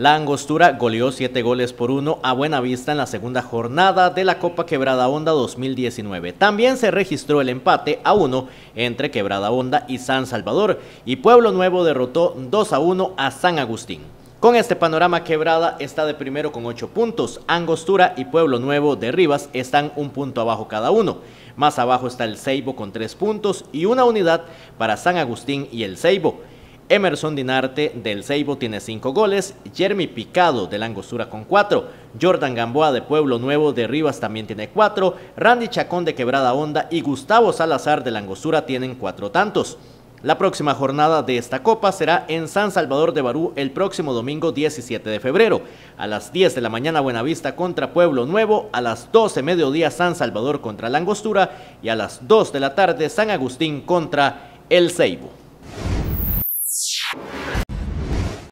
La Angostura goleó 7 goles por 1 a buena vista en la segunda jornada de la Copa Quebrada Onda 2019. También se registró el empate a 1 entre Quebrada Onda y San Salvador y Pueblo Nuevo derrotó 2 a 1 a San Agustín. Con este panorama, Quebrada está de primero con 8 puntos, Angostura y Pueblo Nuevo de Rivas están un punto abajo cada uno. Más abajo está el Ceibo con 3 puntos y una unidad para San Agustín y el Ceibo. Emerson Dinarte del Ceibo tiene 5 goles, Jeremy Picado de Langostura con 4, Jordan Gamboa de Pueblo Nuevo de Rivas también tiene 4, Randy Chacón de Quebrada Honda y Gustavo Salazar de Langostura tienen 4 tantos. La próxima jornada de esta copa será en San Salvador de Barú el próximo domingo 17 de febrero. A las 10 de la mañana Buenavista contra Pueblo Nuevo, a las 12 mediodía San Salvador contra Langostura y a las 2 de la tarde San Agustín contra El Ceibo.